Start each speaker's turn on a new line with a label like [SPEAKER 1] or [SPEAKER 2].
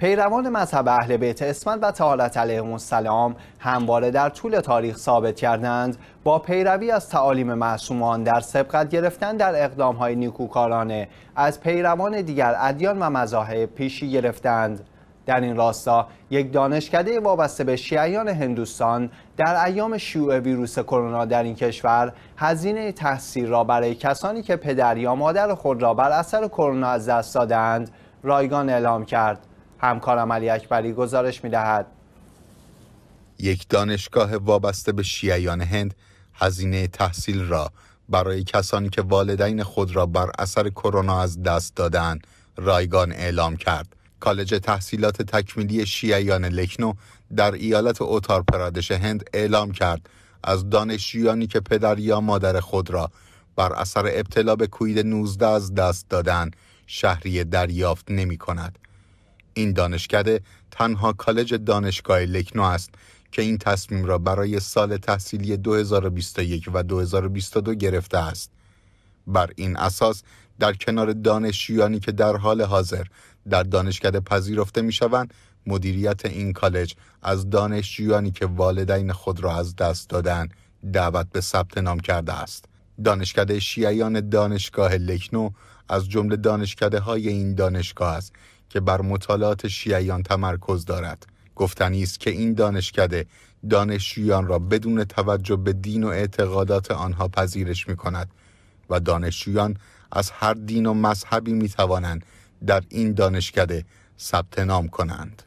[SPEAKER 1] پیروان مذهب اهل بیت اسمت و تعالت علیهم السلام همواره در طول تاریخ ثابت کردند با پیروی از تعالیم معصومان در سبقت گرفتن در اقدام های نیکوکارانه از پیروان دیگر ادیان و مذاهب پیشی گرفتند در این راستا یک دانشکده وابسته به شیعیان هندوستان در ایام شیوع ویروس کرونا در این کشور هزینه تحصیل را برای کسانی که پدر یا مادر خود را بر اثر کرونا از دست دادند رایگان اعلام کرد همکارم علی اکبری گزارش میدهد
[SPEAKER 2] یک دانشگاه وابسته به شیعیان هند هزینه تحصیل را برای کسانی که والدین خود را بر اثر کرونا از دست دادن رایگان اعلام کرد کالج تحصیلات تکمیلی شیعیان لکنو در ایالت اوتار پرادش هند اعلام کرد از دانشجویانی که پدر یا مادر خود را بر اثر ابتلا به کوید 19 از دست دادن شهری دریافت نمی کند. این دانشکده تنها کالج دانشگاه لکنو است که این تصمیم را برای سال تحصیلی 2021 و 2022 گرفته است. بر این اساس در کنار دانشجویانی که در حال حاضر در دانشکده پذیرفته می شوند، مدیریت این کالج از دانشجویانی که والدین خود را از دست دادن دعوت به ثبت نام کرده است. دانشکده شیعیان دانشگاه لکنو از جمله دانشکده های این دانشگاه است که بر مطالعات شیعیان تمرکز دارد گفتنی است که این دانشکده دانشجویان را بدون توجه به دین و اعتقادات آنها پذیرش می کند و دانشجویان از هر دین و مذهبی می توانند در این دانشکده ثبت نام کنند.